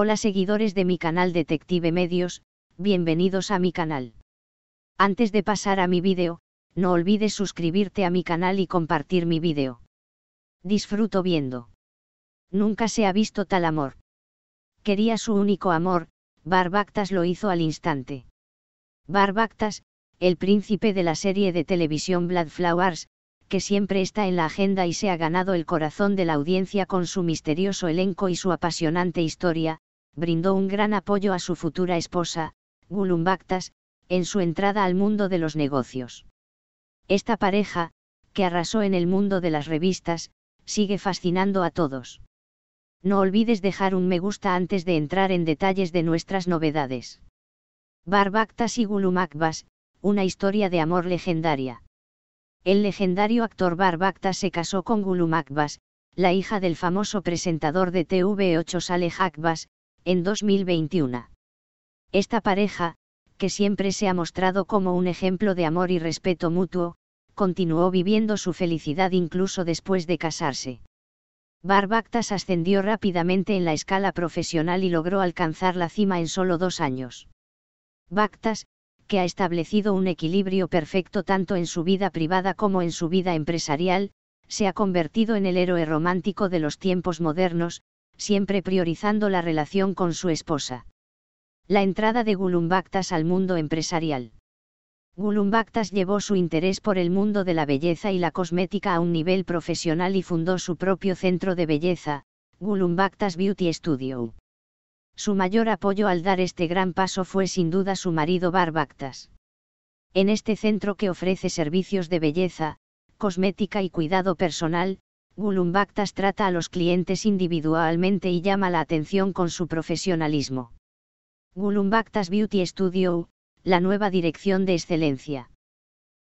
Hola seguidores de mi canal Detective Medios, bienvenidos a mi canal. Antes de pasar a mi vídeo, no olvides suscribirte a mi canal y compartir mi vídeo. Disfruto viendo. Nunca se ha visto tal amor. Quería su único amor, Barbactas lo hizo al instante. Barbactas, el príncipe de la serie de televisión Blood Flowers, que siempre está en la agenda y se ha ganado el corazón de la audiencia con su misterioso elenco y su apasionante historia, brindó un gran apoyo a su futura esposa, Gulumbactas, en su entrada al mundo de los negocios. Esta pareja, que arrasó en el mundo de las revistas, sigue fascinando a todos. No olvides dejar un me gusta antes de entrar en detalles de nuestras novedades. Barbactas y Gulumakbas, una historia de amor legendaria. El legendario actor Barbactas se casó con Gulumakbas, la hija del famoso presentador de TV8 Saleh Akbas, en 2021. Esta pareja, que siempre se ha mostrado como un ejemplo de amor y respeto mutuo, continuó viviendo su felicidad incluso después de casarse. Barbactas ascendió rápidamente en la escala profesional y logró alcanzar la cima en solo dos años. Bactas, que ha establecido un equilibrio perfecto tanto en su vida privada como en su vida empresarial, se ha convertido en el héroe romántico de los tiempos modernos, siempre priorizando la relación con su esposa. La entrada de Gulumbactas al mundo empresarial. Gulumbactas llevó su interés por el mundo de la belleza y la cosmética a un nivel profesional y fundó su propio centro de belleza, Gulumbactas Beauty Studio. Su mayor apoyo al dar este gran paso fue sin duda su marido Barbactas. En este centro que ofrece servicios de belleza, cosmética y cuidado personal, Gulumbactas trata a los clientes individualmente y llama la atención con su profesionalismo. Gulumbactas Beauty Studio, la nueva dirección de excelencia.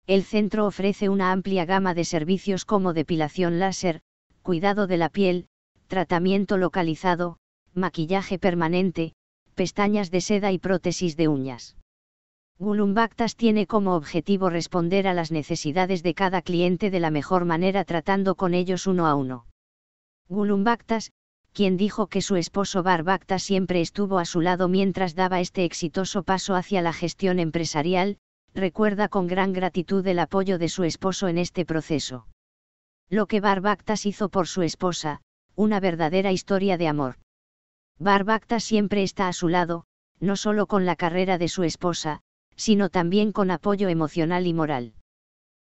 El centro ofrece una amplia gama de servicios como depilación láser, cuidado de la piel, tratamiento localizado, maquillaje permanente, pestañas de seda y prótesis de uñas. Gulumbactas tiene como objetivo responder a las necesidades de cada cliente de la mejor manera tratando con ellos uno a uno. Gulumbactas, quien dijo que su esposo Barbacta siempre estuvo a su lado mientras daba este exitoso paso hacia la gestión empresarial, recuerda con gran gratitud el apoyo de su esposo en este proceso. Lo que Barbactas hizo por su esposa, una verdadera historia de amor. Barbacta siempre está a su lado, no solo con la carrera de su esposa, sino también con apoyo emocional y moral.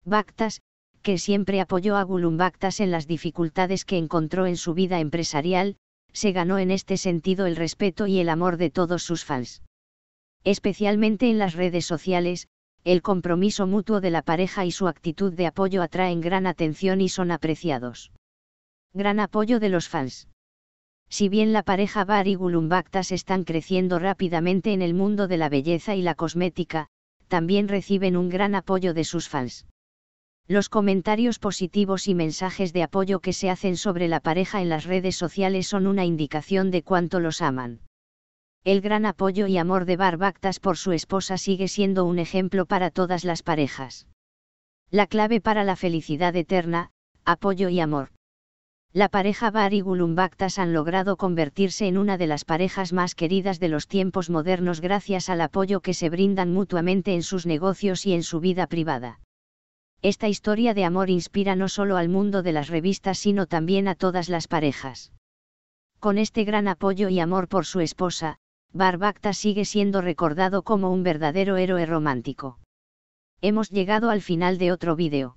Bactas, que siempre apoyó a Gulum Bactas en las dificultades que encontró en su vida empresarial, se ganó en este sentido el respeto y el amor de todos sus fans. Especialmente en las redes sociales, el compromiso mutuo de la pareja y su actitud de apoyo atraen gran atención y son apreciados. Gran apoyo de los fans. Si bien la pareja Bar y Gulumbactas están creciendo rápidamente en el mundo de la belleza y la cosmética, también reciben un gran apoyo de sus fans. Los comentarios positivos y mensajes de apoyo que se hacen sobre la pareja en las redes sociales son una indicación de cuánto los aman. El gran apoyo y amor de Barbactas por su esposa sigue siendo un ejemplo para todas las parejas. La clave para la felicidad eterna, apoyo y amor la pareja Bar y Gulumbactas han logrado convertirse en una de las parejas más queridas de los tiempos modernos gracias al apoyo que se brindan mutuamente en sus negocios y en su vida privada. Esta historia de amor inspira no solo al mundo de las revistas sino también a todas las parejas. Con este gran apoyo y amor por su esposa, Barbacta sigue siendo recordado como un verdadero héroe romántico. Hemos llegado al final de otro vídeo.